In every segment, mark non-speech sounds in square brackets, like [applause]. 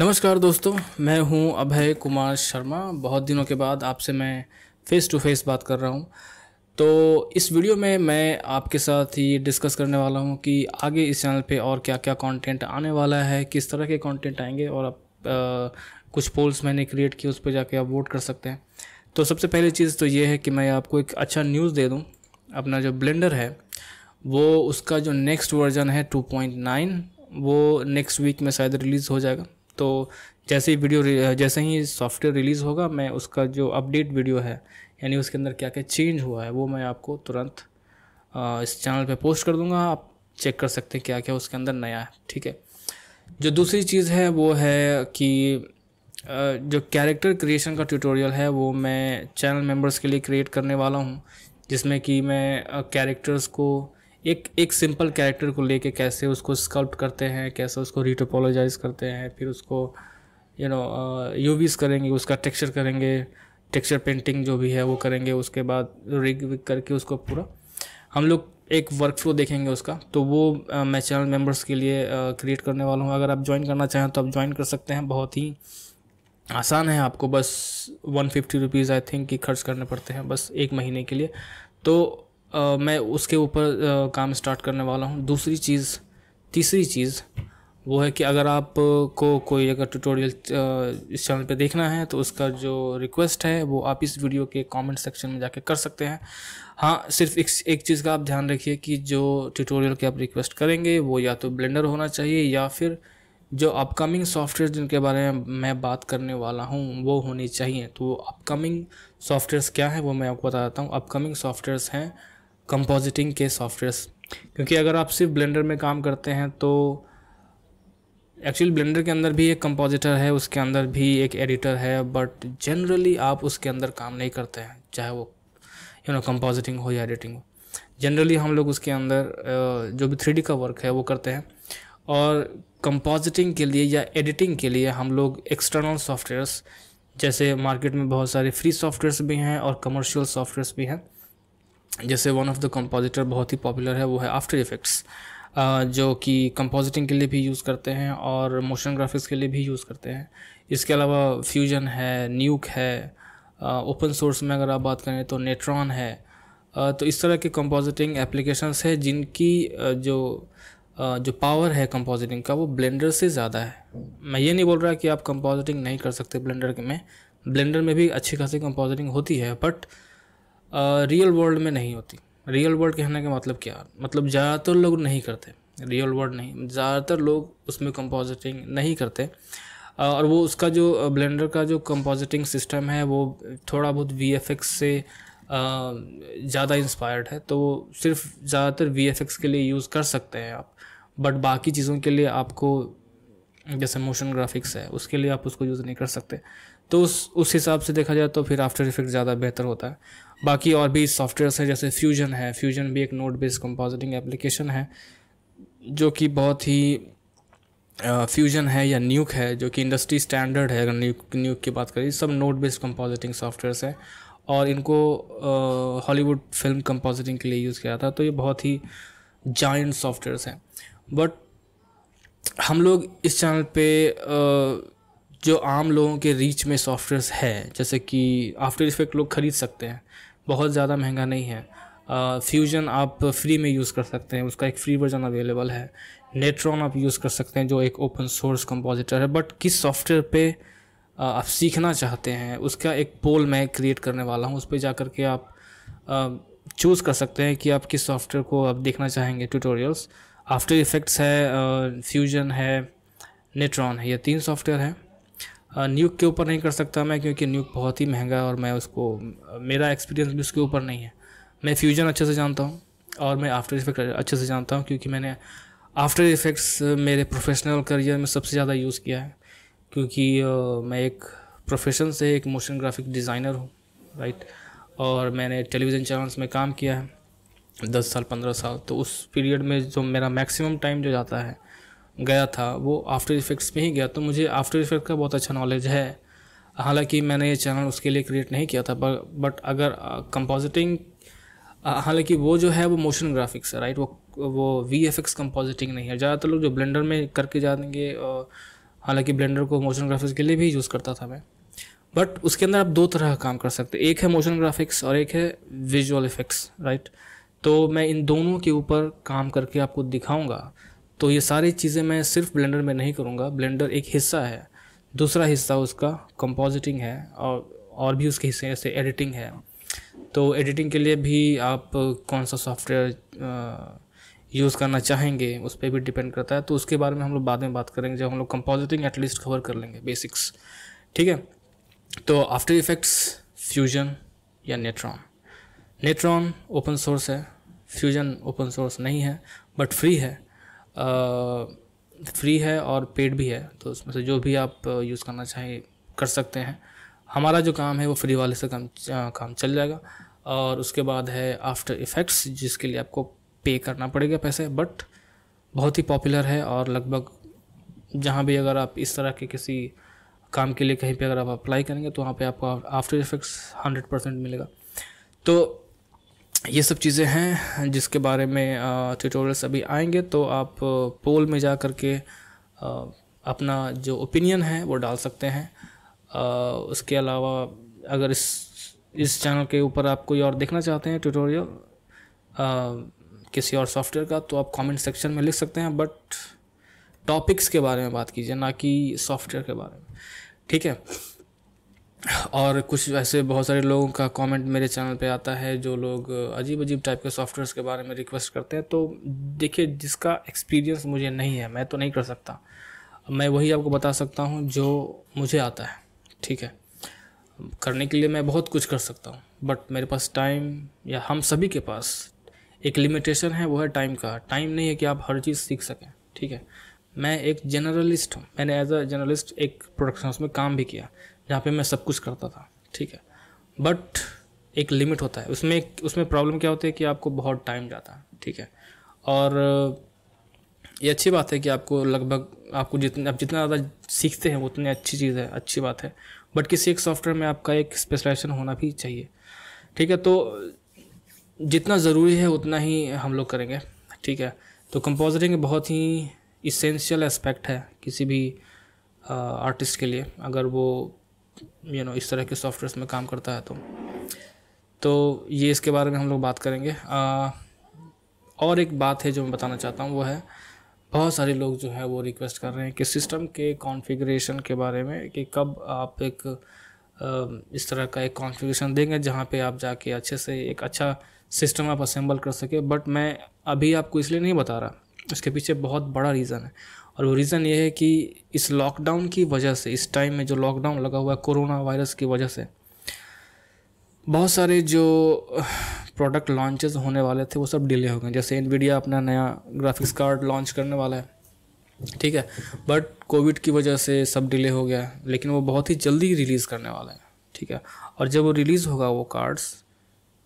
नमस्कार दोस्तों मैं हूं अभय कुमार शर्मा बहुत दिनों के बाद आपसे मैं फ़ेस टू फेस बात कर रहा हूं तो इस वीडियो में मैं आपके साथ ही डिस्कस करने वाला हूं कि आगे इस चैनल पे और क्या क्या कंटेंट आने वाला है किस तरह के कंटेंट आएंगे और आप आ, कुछ पोल्स मैंने क्रिएट किए उस पर जाके आप वोट कर सकते हैं तो सबसे पहली चीज़ तो ये है कि मैं आपको एक अच्छा न्यूज़ दे दूँ अपना जो ब्लेंडर है वो उसका जो नेक्स्ट वर्जन है 2.9 वो नेक्स्ट वीक में शायद रिलीज़ हो जाएगा तो जैसे ही वीडियो जैसे ही सॉफ्टवेयर रिलीज़ होगा मैं उसका जो अपडेट वीडियो है यानी उसके अंदर क्या क्या चेंज हुआ है वो मैं आपको तुरंत इस चैनल पे पोस्ट कर दूंगा आप चेक कर सकते हैं क्या क्या उसके अंदर नया है ठीक है जो दूसरी चीज़ है वो है कि जो कैरेक्टर क्रिएशन का ट्यूटोरियल है वो मैं चैनल मेंबर्स के लिए क्रिएट करने वाला हूँ जिसमें कि मैं कैरेक्टर्स को एक एक सिंपल कैरेक्टर को लेके कैसे उसको स्कल्प्ट करते हैं कैसे उसको रिटोपोलोजाइज करते हैं फिर उसको यू नो यूवीज करेंगे उसका टेक्सचर करेंगे टेक्सचर पेंटिंग जो भी है वो करेंगे उसके बाद रिग विग करके उसको पूरा हम लोग एक वर्क फ्लो देखेंगे उसका तो वो आ, मैं चैनल मेंबर्स के लिए क्रिएट करने वाला हूँ अगर आप ज्वाइन करना चाहें तो आप ज्वाइन कर सकते हैं बहुत ही आसान है आपको बस one fifty rupees I think कि खर्च करने पड़ते हैं बस एक महीने के लिए तो आ, मैं उसके ऊपर काम स्टार्ट करने वाला हूँ दूसरी चीज़ तीसरी चीज़ वो है कि अगर आप को कोई अगर ट्यूटोरियल इस चैनल पे देखना है तो उसका जो रिक्वेस्ट है वो आप इस वीडियो के कमेंट सेक्शन में जाके कर सकते हैं हाँ सिर्फ एक, एक चीज़ का आप ध्यान रखिए कि जो ट्यूटोरियल के आप रिक्वेस्ट करेंगे वो या तो ब्लेंडर होना चाहिए या फिर जो अपकमिंग सॉफ्टवेयर जिनके बारे में मैं बात करने वाला हूँ वो होनी चाहिए तो अपकमिंग सॉफ्टवेयर्स क्या हैं वो मैं आपको बता देता हूँ अपकमिंग सॉफ्टवेयर्स हैं कंपोजिटिंग के सॉफ्टवेयर्स क्योंकि अगर आप सिर्फ ब्लेंडर में काम करते हैं तो एक्चुअली ब्लेंडर के अंदर भी एक कंपोजिटर है उसके अंदर भी एक एडिटर है बट जनरली आप उसके अंदर काम नहीं करते हैं चाहे वो यू नो कंपोजिटिंग हो या एडिटिंग हो जनरली हम लोग उसके अंदर जो भी थ्री का वर्क है वो करते हैं और कंपोजिटिंग के लिए या एडिटिंग के लिए हम लोग एक्सटर्नल सॉफ्टवेयर्स जैसे मार्केट में बहुत सारे फ्री सॉफ्टवेयर्स भी हैं और कमर्शियल सॉफ्टवेयर्स भी हैं जैसे वन ऑफ द कंपोजिटर बहुत ही पॉपुलर है वो है आफ्टर इफ़ेक्ट्स जो कि कंपोजिटिंग के लिए भी यूज़ करते हैं और मोशन ग्राफिक्स के लिए भी यूज़ करते हैं इसके अलावा फ्यूजन है न्यूक है ओपन सोर्स में अगर आप बात करें तो नेट्रॉन है तो इस तरह के कंपोजिटिंग एप्लीकेशंस है जिनकी जो जो पावर है कंपोजिटिंग का वो ब्लेंडर से ज़्यादा है मैं ये नहीं बोल रहा कि आप कंपोजिटिंग नहीं कर सकते ब्लेंडर में ब्लेंडर में भी अच्छी खासी कंपोजिटिंग होती है बट रियल वर्ल्ड में नहीं होती रियल वर्ल्ड कहने का मतलब क्या मतलब ज़्यादातर लोग नहीं करते रियल वर्ल्ड नहीं ज़्यादातर लोग उसमें कंपोजिटिंग नहीं करते और वो उसका जो ब्लेंडर का जो कंपोजिटिंग सिस्टम है वो थोड़ा बहुत वी से ज़्यादा इंस्पायर्ड है तो सिर्फ ज़्यादातर वी के लिए यूज़ कर सकते हैं आप बट बाकी चीज़ों के लिए आपको जैसे मोशन ग्राफिक्स है उसके लिए आप उसको यूज़ नहीं कर सकते तो उस उस हिसाब से देखा जाए तो फिर आफ्टर इफेक्ट ज़्यादा बेहतर होता है बाकी और भी सॉफ्टवेयर्स हैं जैसे फ्यूजन है फ्यूजन भी एक नोट बेस्ड कंपोजिटिंग एप्लीकेशन है जो कि बहुत ही फ्यूजन है या न्यूक है जो कि इंडस्ट्री स्टैंडर्ड है अगर न्यूक न्यूक की बात करें सब नोट बेस्ड कंपोजिटिंग सॉफ्टवेयर्स हैं और इनको हॉलीवुड फिल्म कंपोजिटिंग के लिए यूज़ किया था तो ये बहुत ही जॉइंट सॉफ्टवेयर्स हैं बट हम लोग इस चैनल पे जो आम लोगों के रीच में सॉफ्टवेयर है जैसे कि आफ्टर इफेक्ट लोग ख़रीद सकते हैं बहुत ज़्यादा महंगा नहीं है फ्यूजन uh, आप फ्री में यूज़ कर सकते हैं उसका एक फ्री वर्जन अवेलेबल है नेट्रॉन आप यूज़ कर सकते हैं जो एक ओपन सोर्स कंपोजिटर है बट किस सॉफ्टवेयर पे आप सीखना चाहते हैं उसका एक पोल मैं क्रिएट करने वाला हूँ उस पर जा करके के आप चूज़ कर सकते हैं कि आप किस सॉफ्टवेयर को आप देखना चाहेंगे ट्यूटोरियल्स आफ्टर इफ़ेक्ट्स है फ्यूजन है नेट्रॉन है ये तीन सॉफ्टवेयर हैं न्यूक हाँ, के ऊपर नहीं कर सकता मैं क्योंकि न्यूक बहुत ही महंगा है और मैं उसको मेरा एक्सपीरियंस भी उसके ऊपर नहीं है मैं फ्यूजन अच्छे से जानता हूँ और मैं आफ्टर इफेक्ट अच्छे से जानता हूँ क्योंकि मैंने आफ्टर इफेक्ट्स मेरे प्रोफेशनल करियर में सबसे ज़्यादा यूज़ किया है क्योंकि मैं एक प्रोफेशन से एक मोशन ग्राफिक डिज़ाइनर हूँ राइट और मैंने टेलीविज़न चैनल्स में काम किया है दस साल पंद्रह साल तो उस पीरियड में जो मेरा मैक्सिमम टाइम जो जाता है गया था वो आफ्टर इफ़ेक्ट्स में ही गया तो मुझे आफ्टर इफ़ेक्ट का बहुत अच्छा नॉलेज है हालांकि मैंने ये चैनल उसके लिए क्रिएट नहीं किया था बट अगर कंपोजिटिंग हालांकि वो जो है वो मोशन ग्राफिक्स है राइट वो वो वी एफ एक्स कंपोजिटिंग नहीं है ज़्यादातर लोग जो ब्लेंडर में करके जाएंगे हालांकि ब्लेंडर को मोशन ग्राफिक्स के लिए भी यूज़ करता था मैं बट उसके अंदर आप दो तरह का काम कर सकते एक है मोशन ग्राफिक्स और एक है विजुअल इफेक्ट्स राइट तो मैं इन दोनों के ऊपर काम करके आपको दिखाऊंगा तो ये सारी चीज़ें मैं सिर्फ ब्लेंडर में नहीं करूँगा ब्लेंडर एक हिस्सा है दूसरा हिस्सा उसका कंपोजिटिंग है और और भी उसके हिस्से जैसे एडिटिंग है तो एडिटिंग के लिए भी आप कौन सा सॉफ्टवेयर यूज़ करना चाहेंगे उस पर भी डिपेंड करता है तो उसके बारे में हम लोग बाद में बात करेंगे जब हम लोग कंपोजिटिंग एटलीस्ट कवर कर लेंगे बेसिक्स ठीक है तो आफ्टर इफेक्ट्स फ्यूजन या नेट्रॉन नेट्रॉन ओपन सोर्स है फ्यूजन ओपन सोर्स नहीं है बट फ्री है फ्री है और पेड भी है तो उसमें से जो भी आप यूज़ करना चाहें कर सकते हैं हमारा जो काम है वो फ्री वाले से काम काम चल जाएगा और उसके बाद है आफ्टर इफ़ेक्ट्स जिसके लिए आपको पे करना पड़ेगा पैसे बट बहुत ही पॉपुलर है और लगभग जहाँ भी अगर आप इस तरह के किसी काम के लिए कहीं पे अगर आप अप्लाई करेंगे तो वहाँ पे आपको आफ्टर इफ़ेक्ट्स हंड्रेड परसेंट मिलेगा तो ये सब चीज़ें हैं जिसके बारे में ट्यूटोरियल्स अभी आएंगे तो आप पोल में जा कर के अपना जो ओपिनियन है वो डाल सकते हैं उसके अलावा अगर इस इस चैनल के ऊपर आप कोई और देखना चाहते हैं ट्यूटोरियल किसी और सॉफ्टवेयर का तो आप कमेंट सेक्शन में लिख सकते हैं बट टॉपिक्स के बारे में बात कीजिए ना कि सॉफ्टवेयर के बारे में ठीक है और कुछ ऐसे बहुत सारे लोगों का कमेंट मेरे चैनल पे आता है जो लोग अजीब अजीब टाइप के सॉफ्टवेयर्स के बारे में रिक्वेस्ट करते हैं तो देखिए जिसका एक्सपीरियंस मुझे नहीं है मैं तो नहीं कर सकता मैं वही आपको बता सकता हूँ जो मुझे आता है ठीक है करने के लिए मैं बहुत कुछ कर सकता हूँ बट मेरे पास टाइम या हम सभी के पास एक लिमिटेशन है वो है टाइम का टाइम नहीं है कि आप हर चीज़ सीख सकें ठीक है मैं एक जर्नलिस्ट हूँ मैंने एज अ जर्नलिस्ट एक प्रोडक्शन हाउस में काम भी किया जहाँ पे मैं सब कुछ करता था ठीक है बट एक लिमिट होता है उसमें उसमें प्रॉब्लम क्या होती है कि आपको बहुत टाइम जाता है ठीक है और ये अच्छी बात है कि आपको लगभग आपको जितने आप जितना ज़्यादा सीखते हैं उतनी अच्छी चीज़ है अच्छी बात है बट किसी एक सॉफ्टवेयर में आपका एक स्पेशलाइजेशन होना भी चाहिए ठीक है तो जितना ज़रूरी है उतना ही हम लोग करेंगे ठीक है तो कंपोजरिंग बहुत ही इसेंशियल एस्पेक्ट है किसी भी आर्टिस्ट के लिए अगर वो यू नो इस तरह के सॉफ्टवेयर में काम करता है तो तो ये इसके बारे में हम लोग बात करेंगे आ, और एक बात है जो मैं बताना चाहता हूँ वो है बहुत सारे लोग जो है वो रिक्वेस्ट कर रहे हैं कि सिस्टम के कॉन्फ़िगरेशन के बारे में कि कब आप एक इस तरह का एक कॉन्फ़िगरेशन देंगे जहाँ पे आप जाके अच्छे से एक अच्छा सिस्टम आप असेंबल कर सके बट मैं अभी आपको इसलिए नहीं बता रहा इसके पीछे बहुत बड़ा रीज़न है और वो रीज़न ये है कि इस लॉकडाउन की वजह से इस टाइम में जो लॉकडाउन लगा हुआ है कोरोना वायरस की वजह से बहुत सारे जो प्रोडक्ट [sighs] लॉन्चेस होने वाले थे वो सब डिले हो गए जैसे इनविडिया अपना नया ग्राफिक्स कार्ड लॉन्च करने वाला है ठीक है बट कोविड की वजह से सब डिले हो गया लेकिन वो बहुत ही जल्दी रिलीज़ करने वाला है ठीक है और जब वो रिलीज़ होगा वो कार्ड्स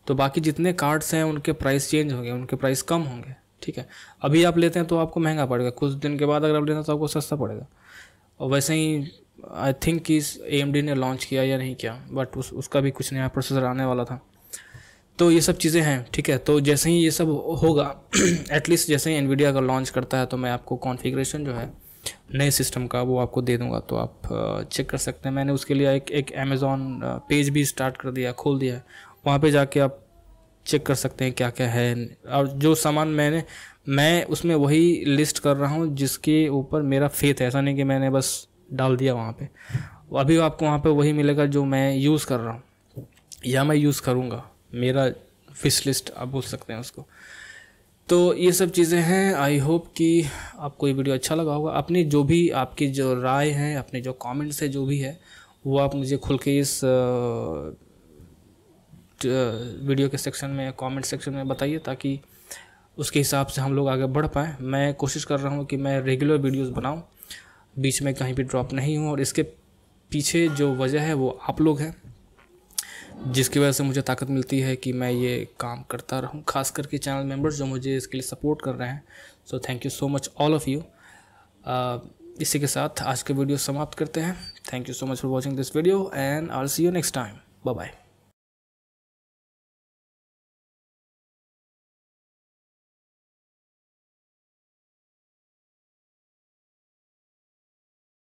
तो बाकी जितने कार्ड्स हैं उनके प्राइस चेंज होंगे उनके प्राइस कम होंगे ठीक है अभी आप लेते हैं तो आपको महंगा पड़ेगा कुछ दिन के बाद अगर आप लेते हैं तो आपको सस्ता पड़ेगा और वैसे ही आई थिंक कि ए ने लॉन्च किया या नहीं किया बट उस उसका भी कुछ नया प्रोसेसर आने वाला था तो ये सब चीज़ें हैं ठीक है तो जैसे ही ये सब होगा एटलीस्ट [clears throat] जैसे ही एनवीडिया का लॉन्च करता है तो मैं आपको कॉन्फ़िगरेशन जो है नए सिस्टम का वो आपको दे दूंगा तो आप चेक कर सकते हैं मैंने उसके लिए एक एक अमेज़ॉन पेज भी स्टार्ट कर दिया खोल दिया है वहाँ पर जाके आप चेक कर सकते हैं क्या क्या है और जो सामान मैंने मैं उसमें वही लिस्ट कर रहा हूँ जिसके ऊपर मेरा फेथ है ऐसा नहीं कि मैंने बस डाल दिया वहाँ पे अभी आपको वहाँ पे वही मिलेगा जो मैं यूज़ कर रहा हूँ या मैं यूज़ करूँगा मेरा फिश लिस्ट आप बोल सकते हैं उसको तो ये सब चीज़ें हैं आई होप कि आपको ये वीडियो अच्छा लगा होगा अपनी जो भी आपकी जो राय है अपने जो कमेंट्स है जो भी है वो आप मुझे खुल के इस वीडियो uh, के सेक्शन में कमेंट सेक्शन में बताइए ताकि उसके हिसाब से हम लोग आगे बढ़ पाएँ मैं कोशिश कर रहा हूँ कि मैं रेगुलर वीडियोस बनाऊँ बीच में कहीं भी ड्रॉप नहीं हूँ और इसके पीछे जो वजह है वो आप लोग हैं जिसकी वजह से मुझे ताकत मिलती है कि मैं ये काम करता रहूँ खास करके चैनल मेंबर्स जो मुझे इसके लिए सपोर्ट कर रहे हैं so thank you so much all of you इसी के साथ आज के वीडियो समाप्त करते हैं thank you so much for watching this video and all see you next time bye bye